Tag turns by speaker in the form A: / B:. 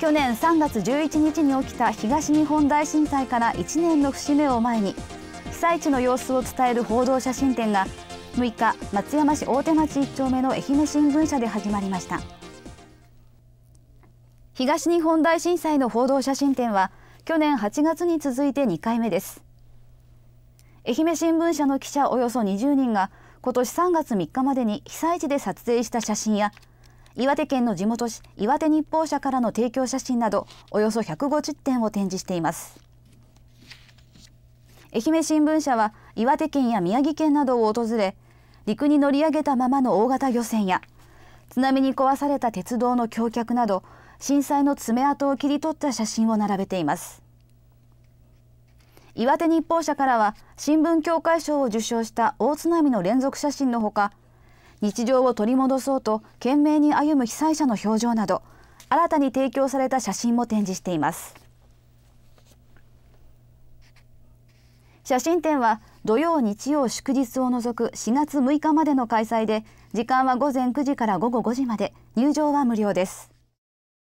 A: 去年3月11日に起きた東日本大震災から1年の節目を前に被災地の様子を伝える報道写真展が6日松山市大手町1丁目の愛媛新聞社で始まりました東日本大震災の報道写真展は去年8月に続いて2回目です愛媛新聞社の記者およそ20人が今年3月3日までに被災地で撮影した写真や岩手県の地元紙岩手日報社からの提供写真などおよそ150点を展示しています愛媛新聞社は岩手県や宮城県などを訪れ陸に乗り上げたままの大型漁船や津波に壊された鉄道の橋脚など震災の爪痕を切り取った写真を並べています岩手日報社からは新聞協会賞を受賞した大津波の連続写真のほか日常を取り戻そうと懸命に歩む被災者の表情など新たに提供された写真も展示しています写真展は土曜日曜祝日を除く4月6日までの開催で時間は午前9時から午後5時まで入場は無料です